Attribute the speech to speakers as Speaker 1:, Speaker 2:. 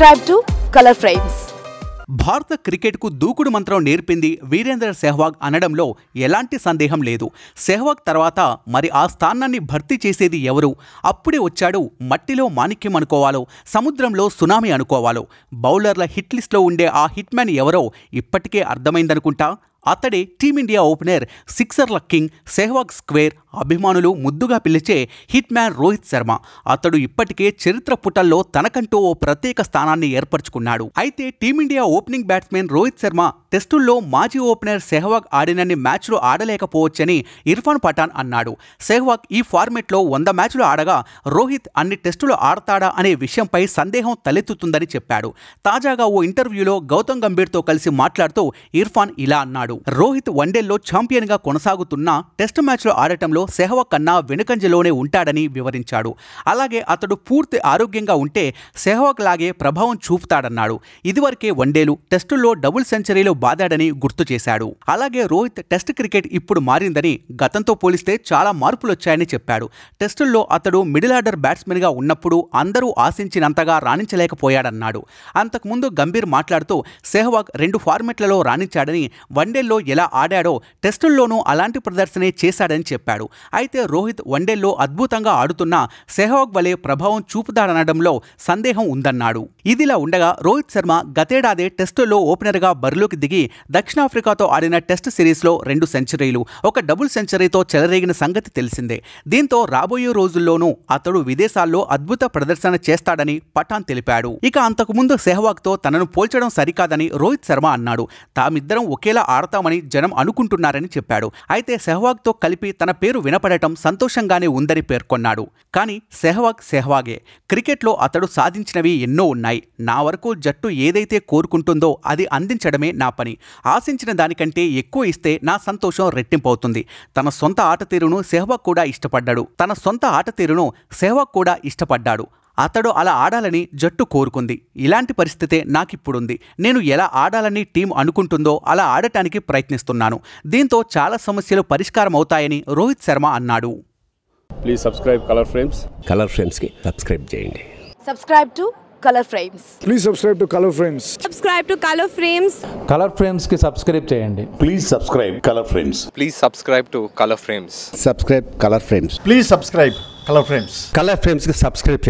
Speaker 1: subscribe to Color frames భారత క్రికెట్కు దూకుడు మంత్రం నేర్పింది వీరేంద్ర సెహ్వాగ్ అనడంలో ఎలాంటి సందేహం లేదు సెహ్వాగ్ తర్వాత మరి ఆ స్థానాన్ని భర్తీ చేసేది ఎవరు అప్పుడే వచ్చాడు మట్టిలో మాణిక్యం అనుకోవాలో సముద్రంలో సునామీ అనుకోవాలో బౌలర్ల హిట్ లిస్ట్లో ఉండే ఆ హిట్మ్యాన్ ఎవరో ఇప్పటికే అర్థమైందనుకుంటా అతడే టీమిండియా ఓపెనర్ సిక్సర్ల కింగ్ సెహ్వాగ్ స్క్వేర్ అభిమానులు ముద్దుగా పిలిచే హిట్ మ్యాన్ రోహిత్ శర్మ అతడు ఇప్పటికే చరిత్ర పుటల్లో తనకంటూ ఓ ప్రత్యేక స్థానాన్ని ఏర్పరచుకున్నాడు అయితే Team India opening batsmen Rohit Sharma టెస్టుల్లో మాజీ ఓపెనర్ సెహ్వాగ్ ఆడినన్ని మ్యాచ్లు ఆడలేకపోవచ్చని ఇర్ఫాన్ పఠాన్ అన్నాడు సెహ్వాగ్ ఈ ఫార్మెట్లో వంద మ్యాచ్లు ఆడగా రోహిత్ అన్ని టెస్టులు ఆడతాడా అనే విషయంపై సందేహం తలెత్తుతుందని చెప్పాడు తాజాగా ఓ ఇంటర్వ్యూలో గౌతమ్ గంభీర్తో కలిసి మాట్లాడుతూ ఇర్ఫాన్ ఇలా అన్నాడు చేశాడు రోహిత్ వన్డేల్లో ఛాంపియన్ గా కొనసాగుతున్నా టెస్ట్ మ్యాచ్లో ఆడటంలో సెహ్వాగ్ కన్నా వెనుకంజలోనే ఉంటాడని వివరించాడు అలాగే అతడు పూర్తి ఆరోగ్యంగా ఉంటే సెహ్వాగ్ లాగే ప్రభావం చూపుతాడన్నాడు ఇదివరకే వన్డేలు టెస్టుల్లో డబుల్ సెంచరీలో బాదాడని గుర్తు చేశాడు అలాగే రోహిత్ టెస్ట్ క్రికెట్ ఇప్పుడు మారిందని గతంతో పోలిస్తే చాలా మార్పులొచ్చాయని చెప్పాడు టెస్టుల్లో అతడు మిడిల్ ఆర్డర్ బ్యాట్స్మెన్గా ఉన్నప్పుడు అందరూ ఆశించినంతగా రాణించలేకపోయాడన్నాడు అంతకుముందు గంభీర్ మాట్లాడుతూ సెహ్వాగ్ రెండు ఫార్మెట్లలో రాణించాడని వన్డే వన్డేల్లో ఎలా ఆడాడో టెస్టుల్లోనూ అలాంటి ప్రదర్శనే చేశాడని చెప్పాడు అయితే రోహిత్ వన్డేల్లో అద్భుతంగా ఆడుతున్న సెహ్వాగ్ వలె ప్రభావం చూపుతాడనడంలో సందేహం ఉందన్నాడు ఇదిలా ఉండగా రోహిత్ శర్మ గతేడాదే టెస్టుల్లో ఓపెనర్గా బరిలోకి దిగి దక్షిణాఫ్రికాతో ఆడిన టెస్ట్ సిరీస్లో రెండు సెంచరీలు ఒక డబుల్ సెంచరీతో చెలరేగిన సంగతి తెలిసిందే దీంతో రాబోయే రోజుల్లోనూ అతడు విదేశాల్లో అద్భుత ప్రదర్శన చేస్తాడని పఠాన్ తెలిపాడు ఇక అంతకుముందు సెహ్వాగ్తో తనను పోల్చడం సరికాదని రోహిత్ శర్మ అన్నాడు తామిద్దరం ఒకేలా ఆడతాం మారతామని జనం అనుకుంటున్నారని చెప్పాడు అయితే సెహ్వాగ్తో కలిపి తన పేరు వినపడటం సంతోషంగానే ఉందని పేర్కొన్నాడు కానీ సెహ్వాగ్ సెహ్వాగే క్రికెట్లో అతడు సాధించినవి ఎన్నో ఉన్నాయి నా వరకు జట్టు ఏదైతే కోరుకుంటుందో అది అందించడమే నా పని ఆశించిన దానికంటే ఎక్కువ ఇస్తే నా సంతోషం రెట్టింపవుతుంది తన సొంత ఆట తీరును సెహ్వాగ్ కూడా ఇష్టపడ్డాడు తన సొంత ఆట తీరును సెహ్వాగ్ కూడా ఇష్టపడ్డాడు అతడు అలా ఆడాలని జట్టు కోరుకుంది ఇలాంటి పరిస్థితే నాకిప్పుడుంది నేను ఎలా ఆడాలని టీం అనుకుంటుందో అలా ఆడటానికి ప్రయత్నిస్తున్నాను దీంతో చాలా సమస్యలు పరిష్కారం అవుతాయని రోహిత్ శర్మ అన్నాడు please subscribe Color Frames Color ఫ్రేమ్స్కి సబ్స్క్రైబ్ చేయండి subscribe to Color Frames please subscribe to Color Frames subscribe to Color Frames Color Frames కి సబ్స్క్రైబ్ చేయండి please subscribe Color Frames please subscribe to Color Frames subscribe Color Frames please subscribe Color Frames Color Frames కి subscribe